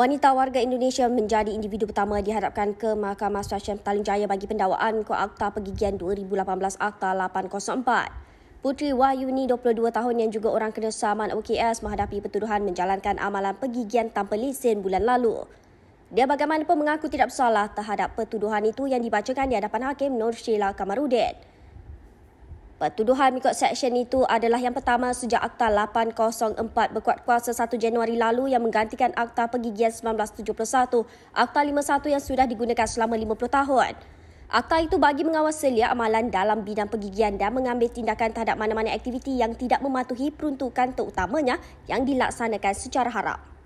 Wanita warga Indonesia menjadi individu pertama dihadapkan ke Mahkamah Stasiun Petaling Jaya bagi pendakwaan ke Akta Pergigian 2018 Akta 804. Putri Wahyuni, 22 tahun yang juga orang kena saman OKS menghadapi pertuduhan menjalankan amalan pergigian tanpa lesen bulan lalu. Dia bagaimanapun mengaku tidak bersalah terhadap pertuduhan itu yang dibacakan di hadapan Hakim Nur Sheila Kamarudin. Pertuduhan mengikut seksyen itu adalah yang pertama sejak Akta 804 berkuat kuasa 1 Januari lalu yang menggantikan Akta Pergigian 1971, Akta 51 yang sudah digunakan selama 50 tahun. Akta itu bagi mengawal selia amalan dalam bidang pergigian dan mengambil tindakan terhadap mana-mana aktiviti yang tidak mematuhi peruntukan terutamanya yang dilaksanakan secara harap.